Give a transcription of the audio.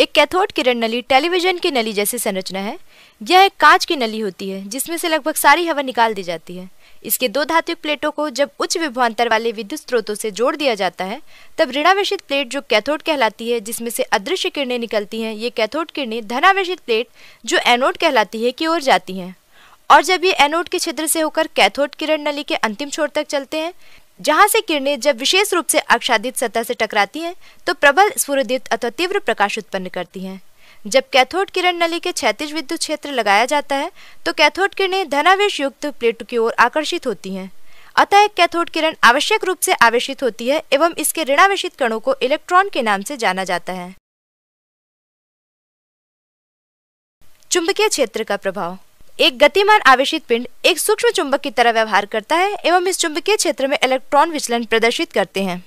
एक कैथोड किरण नली टेलीविजन की नली जैसी संरचना है यह एक कांच की नली होती है जिसमें से लगभग सारी हवा निकाल दी जाती है इसके दो धात्विक प्लेटों को जब उच्च विभवांतर वाले विद्युत स्रोतों से जोड़ दिया जाता है तब ऋणावेशित प्लेट जो कैथोड कहलाती है जिसमें से अदृश्य किरणें निकलती हैं ये कैथोड किरणें धनावेशित प्लेट जो एनोड कहलाती है की ओर जाती हैं और जब ये एनोड के छिद्र से होकर कैथोड किरण नली के अंतिम छोर तक चलते हैं जहाँ से किरणें जब विशेष रूप से अक्षादित सतह से टकराती हैं तो प्रबल स्फुरदित अथवा तीव्र प्रकाश उत्पन्न करती हैं जब कैथोड किरण नली के क्षैतिज विद्युत क्षेत्र लगाया जाता है तो कैथोड किरणें धनावेश युक्त प्लेट की ओर आकर्षित होती हैं अतः एक कैथोड किरण आवश्यक रूप से आवेशित होती है एवं इसके ऋणावेशित कणों को इलेक्ट्रॉन के नाम से जाना जाता है चुंबकीय क्षेत्र का प्रभाव एक गतिमान आवेशित पिंड एक सूक्ष्म चुंबक की तरह व्यवहार करता है एवं इस चुंबकीय क्षेत्र में इलेक्ट्रॉन विचलन प्रदर्शित करते हैं